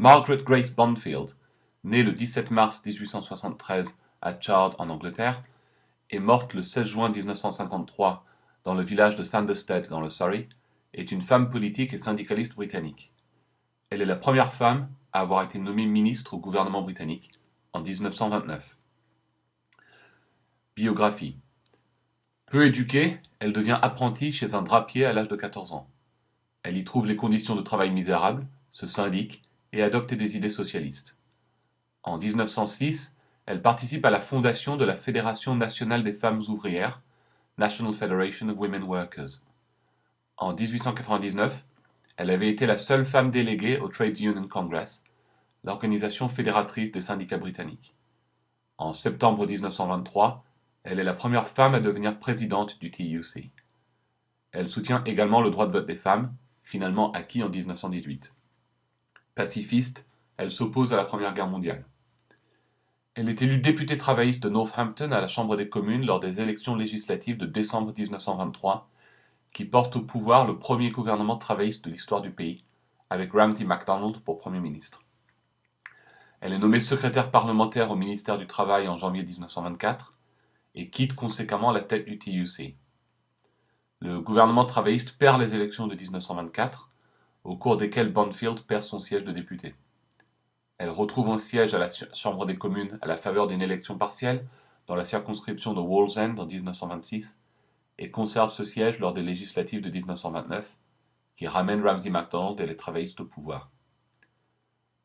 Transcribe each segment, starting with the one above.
Margaret Grace Bonfield, née le 17 mars 1873 à Chard en Angleterre, et morte le 16 juin 1953 dans le village de Sandstead dans le Surrey, est une femme politique et syndicaliste britannique. Elle est la première femme à avoir été nommée ministre au gouvernement britannique en 1929. Biographie Peu éduquée, elle devient apprentie chez un drapier à l'âge de 14 ans. Elle y trouve les conditions de travail misérables, se syndique et adopte des idées socialistes. En 1906, elle participe à la fondation de la Fédération nationale des femmes ouvrières, National Federation of Women Workers. En 1899, elle avait été la seule femme déléguée au Trades Union Congress, l'organisation fédératrice des syndicats britanniques. En septembre 1923, elle est la première femme à devenir présidente du TUC. E elle soutient également le droit de vote des femmes, finalement acquis en 1918. Pacifiste, elle s'oppose à la Première Guerre mondiale. Elle est élue députée travailliste de Northampton à la Chambre des communes lors des élections législatives de décembre 1923, qui porte au pouvoir le premier gouvernement travailliste de l'histoire du pays, avec Ramsay MacDonald pour Premier ministre. Elle est nommée secrétaire parlementaire au ministère du Travail en janvier 1924 et quitte conséquemment la tête du TUC. Le gouvernement travailliste perd les élections de 1924 au cours desquels Bonfield perd son siège de député. Elle retrouve un siège à la Chambre des communes à la faveur d'une élection partielle dans la circonscription de Wallsend en 1926 et conserve ce siège lors des législatives de 1929 qui ramène Ramsey MacDonald et les travaillistes au pouvoir.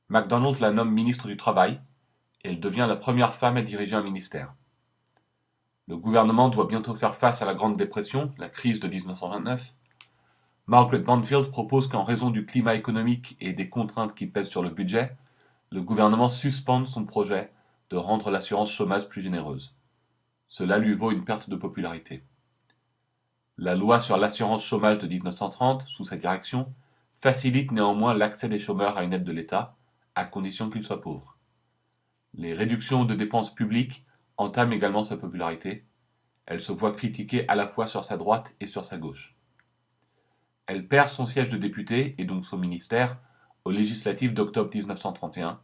MacDonald la nomme ministre du Travail et elle devient la première femme à diriger un ministère. Le gouvernement doit bientôt faire face à la Grande Dépression, la crise de 1929, Margaret Banfield propose qu'en raison du climat économique et des contraintes qui pèsent sur le budget, le gouvernement suspende son projet de rendre l'assurance chômage plus généreuse. Cela lui vaut une perte de popularité. La loi sur l'assurance chômage de 1930, sous sa direction, facilite néanmoins l'accès des chômeurs à une aide de l'État, à condition qu'ils soient pauvres. Les réductions de dépenses publiques entament également sa popularité. Elle se voit critiquée à la fois sur sa droite et sur sa gauche. Elle perd son siège de député et donc son ministère aux législatives d'octobre 1931,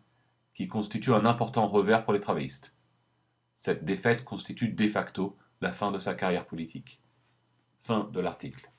qui constitue un important revers pour les travaillistes. Cette défaite constitue de facto la fin de sa carrière politique. Fin de l'article.